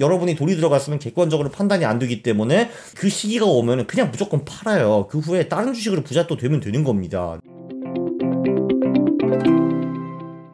여러분이 돈이 들어갔으면 객관적으로 판단이 안 되기 때문에 그 시기가 오면 그냥 무조건 팔아요. 그 후에 다른 주식으로 부자 또 되면 되는 겁니다.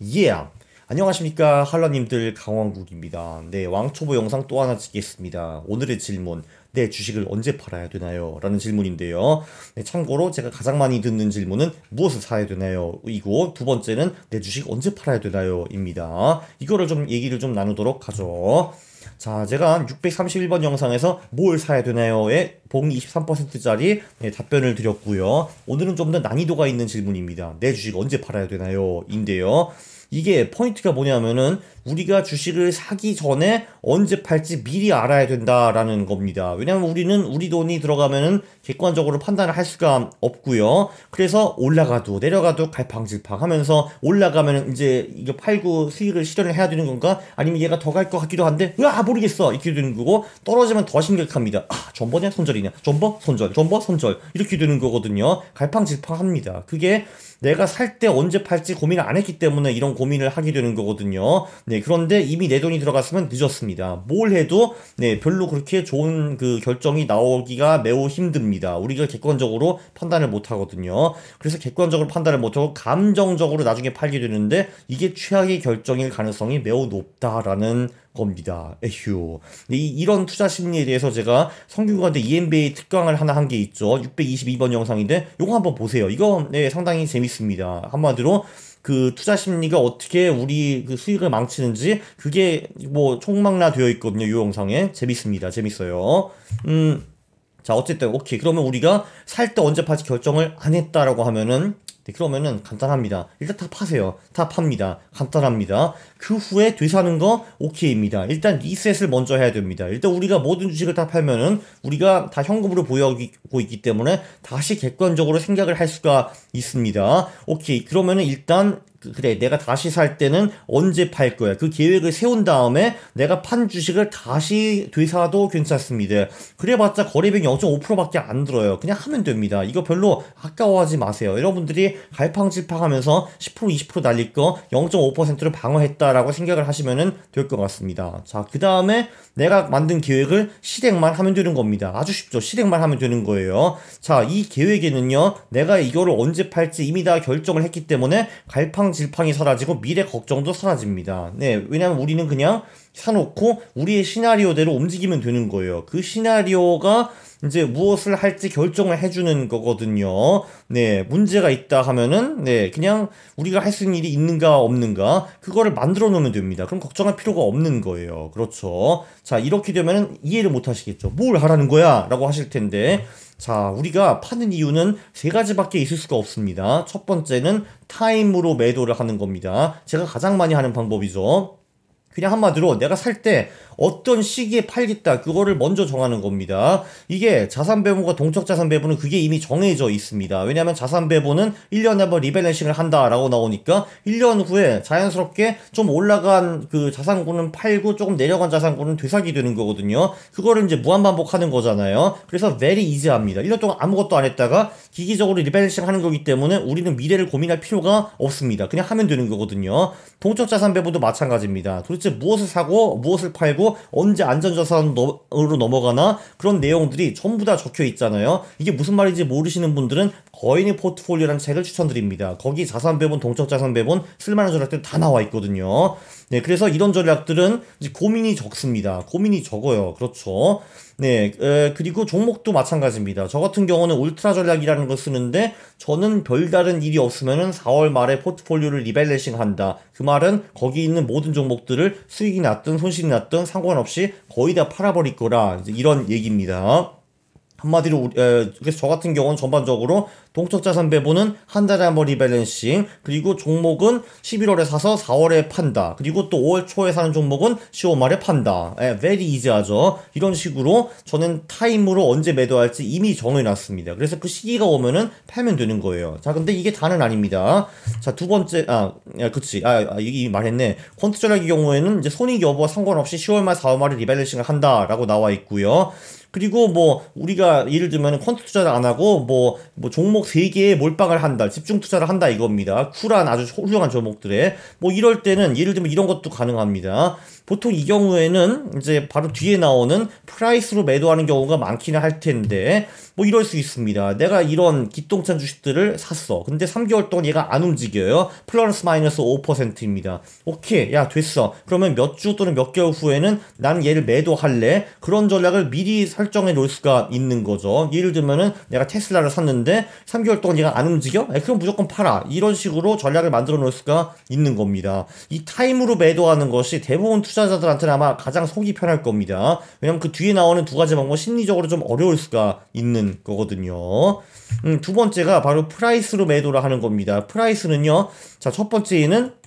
Yeah. 안녕하십니까 할러님들 강원국입니다. 네 왕초보 영상 또 하나 찍겠습니다. 오늘의 질문 내 주식을 언제 팔아야 되나요? 라는 질문인데요. 네, 참고로 제가 가장 많이 듣는 질문은 무엇을 사야 되나요? 이고 두 번째는 내 주식 언제 팔아야 되나요? 입니다. 이거를 좀 얘기를 좀 나누도록 하죠. 자, 제가 한 631번 영상에서 뭘 사야 되나요에 복 23%짜리 답변을 드렸고요. 오늘은 좀 더 난이도가 있는 질문입니다. 내 주식 언제 팔아야 되나요? 인데요. 이게 포인트가 뭐냐면은 우리가 주식을 사기 전에 언제 팔지 미리 알아야 된다라는 겁니다. 왜냐하면 우리는 우리 돈이 들어가면은 객관적으로 판단을 할 수가 없고요. 그래서 올라가도 내려가도 갈팡질팡 하면서 올라가면은 이제 이거 팔고 수익을 실현을 해야 되는 건가? 아니면 얘가 더 갈 것 같기도 한데 으아 모르겠어 이렇게 되는 거고 떨어지면 더 심각합니다. 아 전버냐 손절이냐 전버 손절 전버 손절 이렇게 되는 거거든요. 갈팡질팡합니다. 그게 내가 살 때 언제 팔지 고민을 안 했기 때문에 이런 고민을 하게 되는 거거든요. 네, 그런데 이미 내 돈이 들어갔으면 늦었습니다. 뭘 해도 네, 별로 그렇게 좋은 그 결정이 나오기가 매우 힘듭니다. 우리가 객관적으로 판단을 못 하거든요. 그래서 객관적으로 판단을 못 하고 감정적으로 나중에 팔게 되는데 이게 최악의 결정일 가능성이 매우 높다라는 겁니다. 에휴. 이, 이런 투자 심리에 대해서 제가 성균관대 EMBA 특강을 하나 한 게 있죠. 622번 영상인데 요거 한번 보세요. 이거 네, 상당히 재밌습니다. 한마디로 그 투자 심리가 어떻게 우리 그 수익을 망치는지 그게 뭐 총망라 되어 있거든요. 요 영상에 재밌습니다. 재밌어요. 음. 자, 어쨌든 오케이. 그러면 우리가 살 때 언제 팔지 결정을 안 했다라고 하면은 네, 그러면은 간단합니다. 일단 다 파세요. 다 팝니다. 간단합니다. 그 후에 되사는 거 오케이입니다. 일단 리셋을 먼저 해야 됩니다. 일단 우리가 모든 주식을 다 팔면은 우리가 다 현금으로 보유고 있기 때문에 다시 객관적으로 생각을 할 수가 있습니다. 오케이. 그러면은 일단 그, 그래 내가 다시 살 때는 언제 팔 거야 그 계획을 세운 다음에 내가 판 주식을 다시 되사도 괜찮습니다 그래봤자 거래비용 0.5%밖에 안 들어요 그냥 하면 됩니다 이거 별로 아까워하지 마세요 여러분들이 갈팡질팡하면서 10% 20% 날릴 거 0.5%를 방어했다 있다라고 생각을 하시면 될 것 같습니다. 자, 그 다음에 내가 만든 계획을 실행만 하면 되는 겁니다. 아주 쉽죠. 실행만 하면 되는 거예요. 자, 이 계획에는요, 내가 이거를 언제 팔지 이미 다 결정을 했기 때문에 갈팡질팡이 사라지고 미래 걱정도 사라집니다. 네, 왜냐면 우리는 그냥 사놓고 우리의 시나리오대로 움직이면 되는 거예요. 그 시나리오가 이제 무엇을 할지 결정을 해주는 거거든요. 네, 문제가 있다 하면은, 네, 그냥 우리가 할 수 있는 일이 있는가 없는가, 그거를 만들어 놓으면 됩니다. 그럼 걱정할 필요가 없는 거예요. 그렇죠. 자, 이렇게 되면은 이해를 못 하시겠죠. 뭘 하라는 거야? 라고 하실 텐데, 자, 우리가 파는 이유는 세 가지밖에 있을 수가 없습니다. 첫 번째는 타임으로 매도를 하는 겁니다. 제가 가장 많이 하는 방법이죠. 그냥 한마디로 내가 살 때 어떤 시기에 팔겠다 그거를 먼저 정하는 겁니다. 이게 자산 배분과 동적 자산 배분은 그게 이미 정해져 있습니다. 왜냐하면 자산 배분은 1년에 한번 리밸런싱을 한다라고 나오니까 1년 후에 자연스럽게 좀 올라간 그 자산군은 팔고 조금 내려간 자산군은 되살기 되는 거거든요. 그거를 이제 무한 반복하는 거잖아요. 그래서 very easy합니다. 1년 동안 아무것도 안 했다가 기기적으로 리밸런싱 하는 거기 때문에 우리는 미래를 고민할 필요가 없습니다. 그냥 하면 되는 거거든요. 동적 자산 배분도 마찬가지입니다. 도대체 무엇을 사고 무엇을 팔고 언제 안전자산으로 넘어가나 그런 내용들이 전부 다 적혀 있잖아요. 이게 무슨 말인지 모르시는 분들은 거인의 포트폴리오라는 책을 추천드립니다. 거기 자산 배분, 동적 자산 배분, 쓸만한 전략들 다 나와 있거든요. 네, 그래서 이런 전략들은 고민이 적습니다. 고민이 적어요. 그렇죠. 네, 에, 그리고 종목도 마찬가지입니다. 저 같은 경우는 울트라 전략이라는 걸 쓰는데 저는 별다른 일이 없으면 4월 말에 포트폴리오를 리밸레싱 한다. 그 말은 거기 있는 모든 종목들을 수익이 났든 손실이 났든 상관없이 거의 다 팔아버릴 거라 이런 얘기입니다. 한마디로 그래서 저 같은 경우는 전반적으로 동적 자산 배분은 한 달에 한 번 리밸런싱 그리고 종목은 11월에 사서 4월에 판다 그리고 또 5월 초에 사는 종목은 10월 말에 판다 예, very easy하죠 이런 식으로 저는 타임으로 언제 매도할지 이미 정해놨습니다 그래서 그 시기가 오면은 팔면 되는 거예요 자 근데 이게 다는 아닙니다 자두 번째 아 야, 예, 그치 아, 아 이게 말했네 퀀트 전략의 경우에는 이제 손익 여부와 상관없이 10월 말 4월 말에 리밸런싱을 한다라고 나와 있고요 그리고 뭐 우리가 예를 들면 퀀트 투자를 안 하고 뭐, 뭐 종목 세개에 몰빵을 한다. 집중 투자를 한다 이겁니다. 쿨한 아주 훌륭한 종목들에 뭐 이럴 때는 예를 들면 이런 것도 가능합니다. 보통 이 경우에는 이제 바로 뒤에 나오는 프라이스로 매도하는 경우가 많기는 할 텐데 뭐 이럴 수 있습니다. 내가 이런 기똥찬 주식들을 샀어. 근데 3개월 동안 얘가 안 움직여요. 플러스 마이너스 5%입니다. 오케이. 야, 됐어. 그러면 몇 주 또는 몇 개월 후에는 난 얘를 매도할래. 그런 전략을 미리 설정해 놓을 수가 있는 거죠. 예를 들면은 내가 테슬라를 샀는데 3개월 동안 얘가 안 움직여? 에, 그럼 무조건 팔아. 이런 식으로 전략을 만들어 놓을 수가 있는 겁니다. 이 타임으로 매도하는 것이 대부분 투자자들한테는 아마 가장 속이 편할 겁니다. 왜냐면 그 뒤에 나오는 두 가지 방법 심리적으로 좀 어려울 수가 있는 거거든요. 음, 두 번째가 바로 프라이스로 매도를 하는 겁니다. 프라이스는요. 자, 첫 번째에는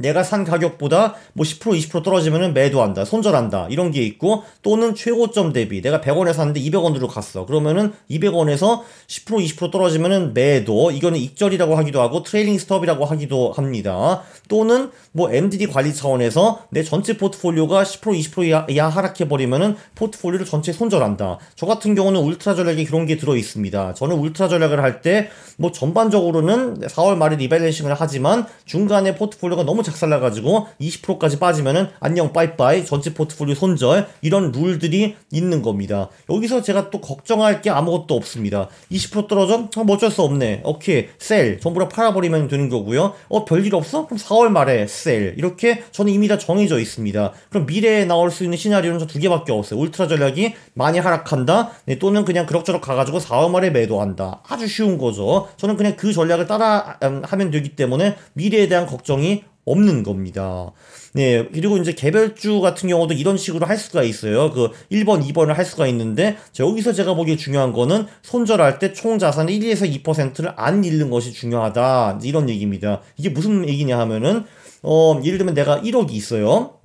내가 산 가격보다 뭐 10% 20% 떨어지면은 매도한다, 손절한다 이런 게 있고 또는 최고점 대비 내가 100원에 샀는데 200원으로 갔어 그러면은 200원에서 10% 20% 떨어지면은 매도 이거는 익절이라고 하기도 하고 트레이닝 스톱이라고 하기도 합니다 또는 뭐 MDD 관리 차원에서 내 전체 포트폴리오가 10% 20%하 이하 하락해 버리면은 포트폴리오를 전체 손절한다 저 같은 경우는 울트라 전략에 그런 게 들어 있습니다 저는 울트라 전략을 할 때 뭐 전반적으로는 4월 말에 리밸런싱을 하지만 중간에 포트폴리오가 너무 착살나가지고 20%까지 빠지면은 안녕 빠이빠이 전체 포트폴리오 손절 이런 룰들이 있는 겁니다. 여기서 제가 또 걱정할 게 아무것도 없습니다. 20% 떨어져? 어, 뭐 어쩔 수 없네. 오케이 셀 전부 다 팔아버리면 되는 거고요. 어 별일 없어? 그럼 4월 말에 셀 이렇게 저는 이미 다 정해져 있습니다. 그럼 미래에 나올 수 있는 시나리오는 저두 개밖에 없어요. 울트라 전략이 많이 하락한다 네, 또는 그냥 그럭저럭 가가지고 4월 말에 매도한다. 아주 쉬운 거죠. 저는 그냥 그 전략을 따라 음, 하면 되기 때문에 미래에 대한 걱정이 없는 겁니다. 네, 그리고 이제 개별주 같은 경우도 이런 식으로 할 수가 있어요. 그 1번, 2번을 할 수가 있는데 여기서 제가 보기에 중요한 거는 손절할 때 총자산 1에서 2%를 안 잃는 것이 중요하다. 이런 얘기입니다. 이게 무슨 얘기냐 하면은 어, 예를 들면 내가 1억이 있어요.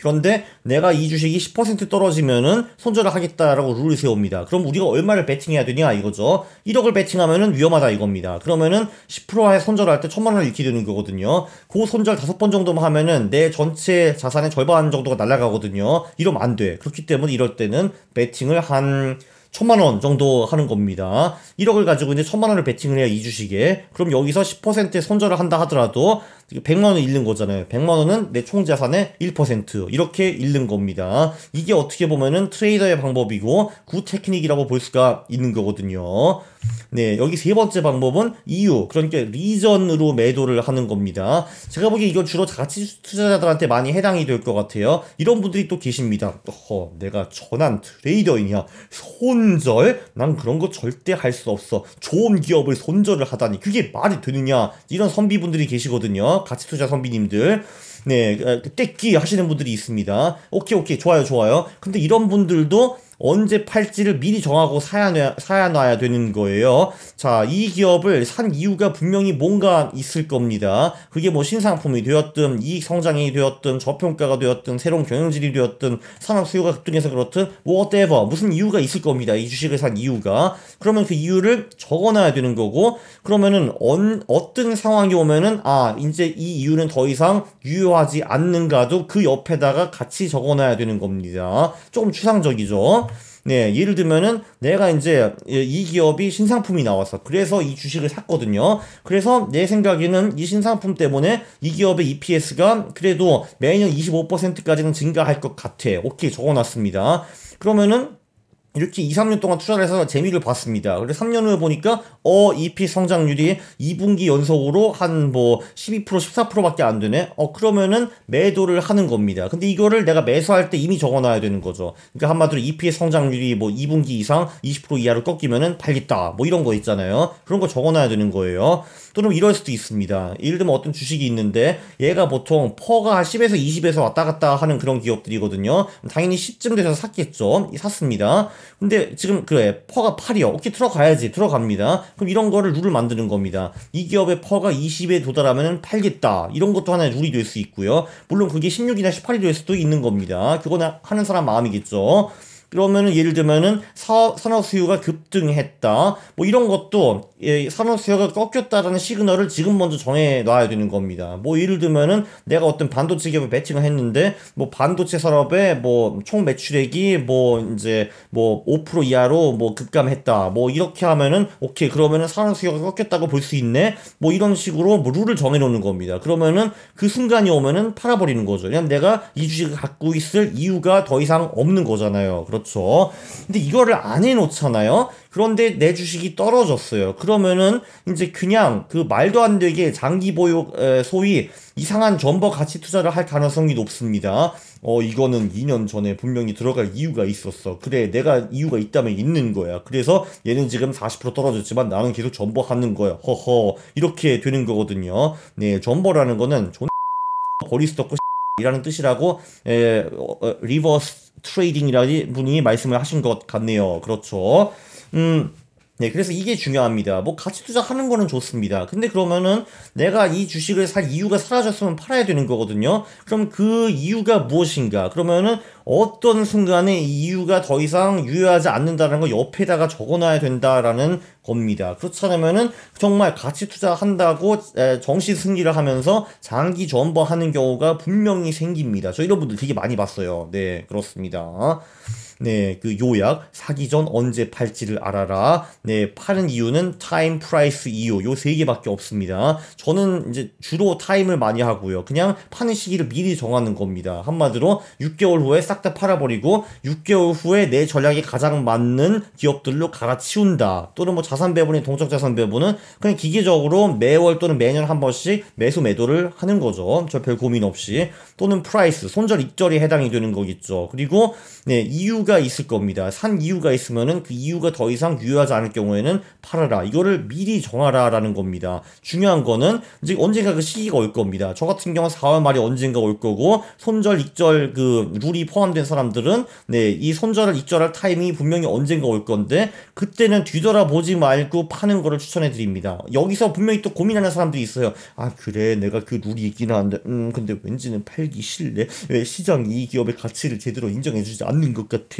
그런데 내가 이 주식이 10% 떨어지면은 손절을 하겠다라고 룰을 세웁니다. 그럼 우리가 얼마를 베팅해야 되냐 이거죠. 1억을 베팅하면은 위험하다 이겁니다. 그러면은 10%에 손절할 때 천만 원을 잃게 되는 거거든요. 그 손절 다섯 번 정도만 하면은 내 전체 자산의 절반 정도가 날아가거든요. 이러면 안 돼. 그렇기 때문에 이럴 때는 베팅을 한 천만 원 정도 하는 겁니다. 1억을 가지고 이제 천만 원을 베팅을 해야 이 주식에. 그럼 여기서 10%의 손절을 한다 하더라도 100만 원 잃는 거잖아요. 100만 원은 내 총 자산의 1% 이렇게 잃는 겁니다. 이게 어떻게 보면은 트레이더의 방법이고 구 테크닉이라고 볼 수가 있는 거거든요. 네, 여기 세 번째 방법은 이유, 그러니까 리전으로 매도를 하는 겁니다. 제가 보기에 이건 주로 자치 투자자들한테 많이 해당이 될 것 같아요. 이런 분들이 또 계십니다. 어, 내가 전한 트레이더이냐? 손절? 난 그런 거 절대 할 수 없어. 좋은 기업을 손절을 하다니 그게 말이 되느냐? 이런 선비분들이 계시거든요. 가치 투자 선비님들. 네, 아, 그 떼기 하시는 분들이 있습니다. 오케이, 오케이. 좋아요, 좋아요. 근데 이런 분들도 언제 팔지를 미리 정하고 사야, 사야 놔야 되는 거예요. 자, 이 기업을 산 이유가 분명히 뭔가 있을 겁니다. 그게 뭐 신상품이 되었든, 이익 성장이 되었든, 저평가가 되었든, 새로운 경영질이 되었든, 산업 수요가 급등해서 그렇든, whatever. 무슨 이유가 있을 겁니다. 이 주식을 산 이유가. 그러면 그 이유를 적어놔야 되는 거고, 그러면은, 언, 어떤 상황이 오면은, 아, 이제 이 이유는 더 이상 유효하지 않는가도 그 옆에다가 같이 적어놔야 되는 겁니다. 조금 추상적이죠. 네, 예를 들면은 내가 이제 이 기업이 신상품이 나왔어. 그래서 이 주식을 샀거든요. 그래서 내 생각에는 이 신상품 때문에 이 기업의 EPS가 그래도 매년 25%까지는 증가할 것 같아. 오케이, 적어놨습니다. 그러면은 이렇게 2, 3년 동안 투자를 해서 재미를 봤습니다. 그래서 3년 후에 보니까 어 EP 성장률이 2분기 연속으로 한 뭐12% 14%밖에 안 되네. 어 그러면은 매도를 하는 겁니다. 근데 이거를 내가 매수할 때 이미 적어놔야 되는 거죠. 그러니까 한마디로 e p 성장률이 뭐 2분기 이상 20% 이하로 꺾이면은 팔겠다. 뭐 이런 거 있잖아요. 그런 거 적어놔야 되는 거예요. 또는 이럴 수도 있습니다. 예를 들면 어떤 주식이 있는데 얘가 보통 퍼가 10에서 20에서 왔다 갔다 하는 그런 기업들이거든요. 당연히 10쯤 돼서 샀겠죠. 샀습니다. 근데 지금 그래 퍼가 8이요. 오케이 들어가야지 들어갑니다. 그럼 이런 거를 룰을 만드는 겁니다. 이 기업의 퍼가 20에 도달하면 팔겠다. 이런 것도 하나의 룰이 될 수 있고요. 물론 그게 16이나 18이 될 수도 있는 겁니다. 그거는 하는 사람 마음이겠죠. 그러면은 예를 들면은 사, 산업 수요가 급등했다. 뭐 이런 것도 예, 산업 수요가 꺾였다라는 시그널을 지금 먼저 정해 놔야 되는 겁니다. 뭐 예를 들면은 내가 어떤 반도체 기업에 배팅을 했는데 뭐 반도체 산업의 뭐 총 매출액이 뭐 이제 뭐 5% 이하로 뭐 급감했다. 뭐 이렇게 하면은 오케이 그러면은 산업 수요가 꺾였다고 볼 수 있네. 뭐 이런 식으로 뭐 룰을 정해 놓는 겁니다. 그러면은 그 순간이 오면은 팔아버리는 거죠. 그냥 내가 이 주식을 갖고 있을 이유가 더 이상 없는 거잖아요. 그렇 그렇죠. 근데 이거를 안 해놓잖아요. 그런데 내 주식이 떨어졌어요. 그러면은 이제 그냥 그 말도 안 되게 장기 보유 소위 이상한 전버 가치 투자를 할 가능성이 높습니다. 어 이거는 2년 전에 분명히 들어갈 이유가 있었어. 그래 내가 이유가 있다면 있는 거야. 그래서 얘는 지금 40% 떨어졌지만 나는 계속 전버 하는 거야. 허허 이렇게 되는 거거든요. 네 전버라는 거는 존 버리스터 거 이라는 뜻이라고 에, 리버스 어, 트레이딩이라는 어, 분이 말씀을 하신 것 같네요. 그렇죠. 음. 네, 그래서 이게 중요합니다. 뭐 가치 투자하는 거는 좋습니다. 근데 그러면은 내가 이 주식을 살 이유가 사라졌으면 팔아야 되는 거거든요. 그럼 그 이유가 무엇인가? 그러면은 어떤 순간에 이유가더 이상 유효하지 않는다는 걸 옆에다가 적어놔야 된다라는 겁니다. 그렇지 않으면은 정말 가치 투자한다고 정신 승리를 하면서 장기 전버하는 경우가 분명히 생깁니다. 저 이런 분들 되게 많이 봤어요. 네, 그렇습니다. 네, 그 요약 사기 전 언제 팔지를 알아라. 네, 파는 이유는 타임, 프라이스, 이유 요세 개밖에 없습니다. 저는 이제 주로 타임을 많이 하고요. 그냥 파는 시기를 미리 정하는 겁니다. 한마디로 6개월 후에 싹 다 팔아버리고 6개월 후에 내 전략에 가장 맞는 기업들로 갈아치운다. 또는 뭐 자산 배분이 동적 자산 배분은 그냥 기계적으로 매월 또는 매년 한 번씩 매수 매도를 하는 거죠. 저 별 고민 없이 또는 프라이스 손절 입절이 해당이 되는 거겠죠. 그리고 네 이유가 이유가 있을 겁니다. 산 이유가 있으면은 그 이유가 더 이상 유효하지 않을 경우에는 팔아라. 이거를 미리 정하라라는 겁니다. 중요한 거는 이제 언젠가 그 시기가 올 겁니다. 저 같은 경우 는 4월 말이 언젠가 올 거고 손절 익절 그 룰이 포함된 사람들은 네 이 손절을 익절할 타이밍이 분명히 언젠가 올 건데 그때는 뒤돌아보지 말고 파는 거를 추천해 드립니다. 여기서 분명히 또 고민하는 사람들이 있어요. 아 그래 내가 그 룰이 있긴 한데 음 근데 왠지는 팔기 싫네. 왜 시장 이 기업의 가치를 제대로 인정해 주지 않는 것 같아.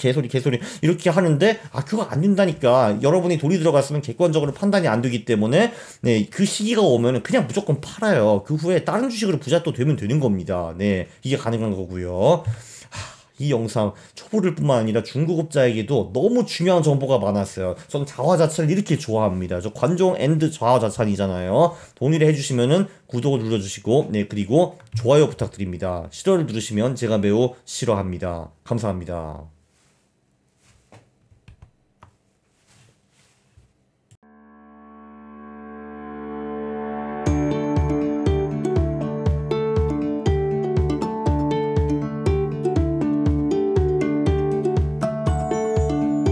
개소리 개소리 이렇게 하는데 아 그거 안 된다니까 여러분이 돈이 들어갔으면 객관적으로 판단이 안 되기 때문에 네그 시기가 오면 그냥 무조건 팔아요 그 후에 다른 주식으로 부자 또 되면 되는 겁니다 네 이게 가능한 거고요. 이 영상 초보를 뿐만 아니라 중국업자에게도 너무 중요한 정보가 많았어요. 저는 자화자찬을 이렇게 좋아합니다. 저 관종 앤드 자화자찬이잖아요. 동의를 해주시면은 구독을 눌러주시고 네 그리고 좋아요 부탁드립니다. 싫어를 누르시면 제가 매우 싫어합니다. 감사합니다.